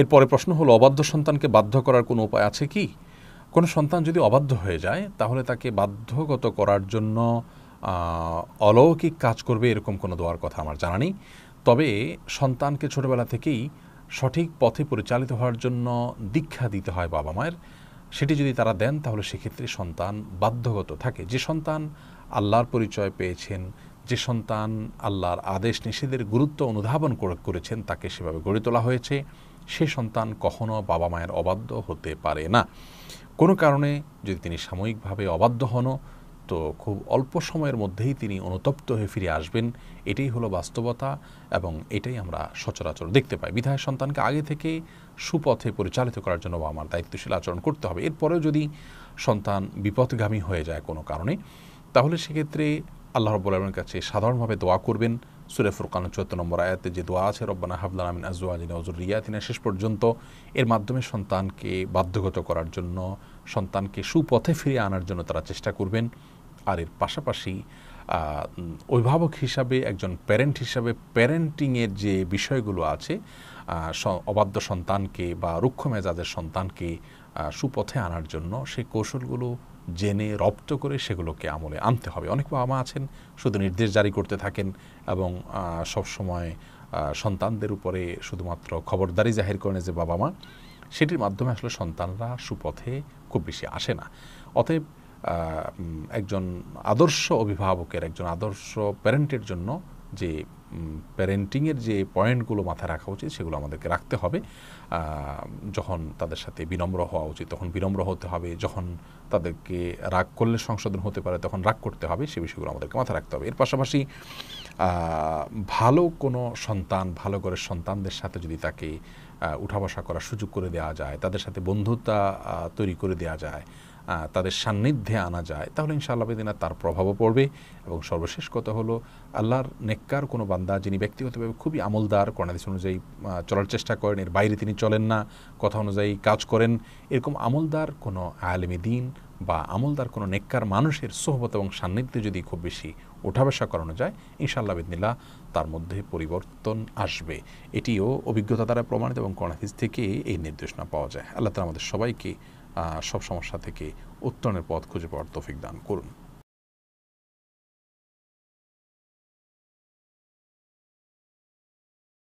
এরপরে প্রশ্ন হলো অবাধ্য সন্তানকে বাধ্য করার কোনো উপায় আছে কি কোনো সন্তান যদি অবাধ্য হয়ে যায় তাহলে তাকে বাধ্যগত করার জন্য অলৌকিক কাজ করবে এরকম কোনো দেওয়ার কথা আমার জানা নেই তবে সন্তানকে ছোটবেলা থেকেই সঠিক পথে পরিচালিত হওয়ার জন্য দীক্ষা দিতে হয় বাবা মায়ের সেটি যদি তারা দেন তাহলে সেক্ষেত্রে সন্তান বাধ্যগত থাকে যে সন্তান আল্লাহর পরিচয় পেয়েছেন যে সন্তান আল্লাহর আদেশ নিষেধের গুরুত্ব অনুধাবন করেছেন তাকে সেভাবে গড়ে তোলা হয়েছে সে সন্তান কখনো বাবা মায়ের অবাধ্য হতে পারে না কোনো কারণে যদি তিনি সাময়িকভাবে অবাধ্য হনও তো খুব অল্প সময়ের মধ্যেই তিনি অনুতপ্ত হয়ে ফিরে আসবেন এটাই হলো বাস্তবতা এবং এটাই আমরা সচরাচর দেখতে পাই বিধায় সন্তানকে আগে থেকে সুপথে পরিচালিত করার জন্য বাবা মার দায়িত্বশীল আচরণ করতে হবে এরপরেও যদি সন্তান বিপদগামী হয়ে যায় কোনো কারণে তাহলে সেক্ষেত্রে আল্লাহ রব্বুল আলমের কাছে সাধারণভাবে দোয়া করবেন সুরে ফুরকান চৌত্র নম্বর আয়াতে যে দোয়া আছে রব্বানা হাবলান আমিন আজওয়ালিনা ওজুরিয়াতিনা শেষ পর্যন্ত এর মাধ্যমে সন্তানকে বাধ্যগত করার জন্য সন্তানকে সুপথে ফিরে আনার জন্য তারা চেষ্টা করবেন আর এর পাশাপাশি অভিভাবক হিসাবে একজন প্যারেন্ট হিসাবে প্যারেন্টিংয়ের যে বিষয়গুলো আছে অবাধ্য সন্তানকে বা রুক্ষ মেজাজের সন্তানকে সুপথে আনার জন্য সেই কৌশলগুলো জেনে রপ্ত করে সেগুলোকে আমলে আনতে হবে অনেক বাবা মা আছেন শুধু নির্দেশ জারি করতে থাকেন এবং সবসময় সন্তানদের উপরে শুধুমাত্র খবরদারি জাহির করেন যে বাবা মা সেটির মাধ্যমে আসলে সন্তানরা সুপথে খুব বেশি আসে না অতএব একজন আদর্শ অভিভাবকের একজন আদর্শ প্যারেন্টের জন্য যে প্যারেন্টিংয়ের যে পয়েন্টগুলো মাথায় রাখা উচিত সেগুলো আমাদেরকে রাখতে হবে যখন তাদের সাথে বিনম্র হওয়া উচিত তখন বিনম্র হতে হবে যখন তাদেরকে রাগ করলে সংশোধন হতে পারে তখন রাগ করতে হবে সে বিষয়গুলো আমাদেরকে মাথায় রাখতে হবে এর পাশাপাশি ভালো কোনো সন্তান ভালো করে সন্তানদের সাথে যদি তাকে উঠা বসা করার সুযোগ করে দেওয়া যায় তাদের সাথে বন্ধুতা তৈরি করে দেওয়া যায় তাদের সান্নিধ্যে আনা যায় তাহলে ইনশাআল্লাহ বেদিনা তার প্রভাবও পড়বে এবং সর্বশেষ কথা হলো আল্লাহর নেককার কোনো বান্দা যিনি ব্যক্তিগতভাবে খুবই আমলদার কর্ণাদেশ অনুযায়ী চলার চেষ্টা করেন এর বাইরে তিনি চলেন না কথা অনুযায়ী কাজ করেন এরকম আমলদার কোনো আলেমী দিন বা আমলদার কোনো নেককার মানুষের সোহবত এবং সান্নিধ্যে যদি খুব বেশি উঠাবেশা করানো যায় ইনশাআল্লাহ বিদিনিল্লা তার মধ্যে পরিবর্তন আসবে এটিও অভিজ্ঞতা দ্বারা প্রমাণিত এবং কর্ণাদেশ থেকে এই নির্দেশনা পাওয়া যায় আল্লাহ তালা আমাদের সবাইকে সব সমস্যা থেকে উত্তরণের পথ খুঁজে পাওয়ার তৌফিক দান করুন